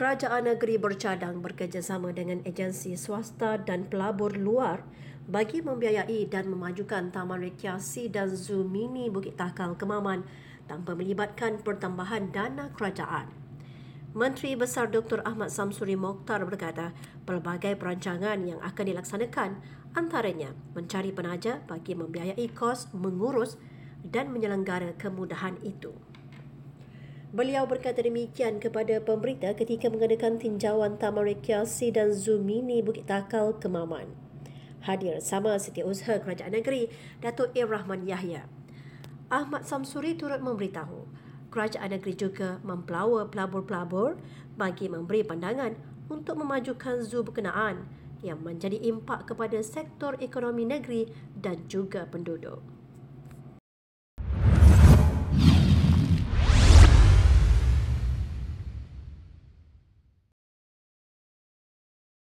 kerajaan negeri bercadang bekerjasama dengan agensi swasta dan pelabur luar bagi membiayai dan memajukan Taman Rekreasi dan Zoo Mini Bukit Takal Kemaman tanpa melibatkan pertambahan dana kerajaan. Menteri Besar Dr. Ahmad Samsuri Mokhtar berkata, pelbagai perancangan yang akan dilaksanakan antaranya mencari penaja bagi membiayai kos mengurus dan menyelenggara kemudahan itu. Beliau berkata demikian kepada pemberita ketika mengadakan tinjauan Taman Rekreasi dan Zumini Bukit Takal Kemaman. Hadir sama Setiausaha Kerajaan Negeri, Datuk Ir Rahman Yahya. Ahmad Samsuri turut memberitahu, Kerajaan Negeri juga mempelawa pelabur-pelabur bagi memberi pandangan untuk memajukan zoo berkenaan yang menjadi impak kepada sektor ekonomi negeri dan juga penduduk.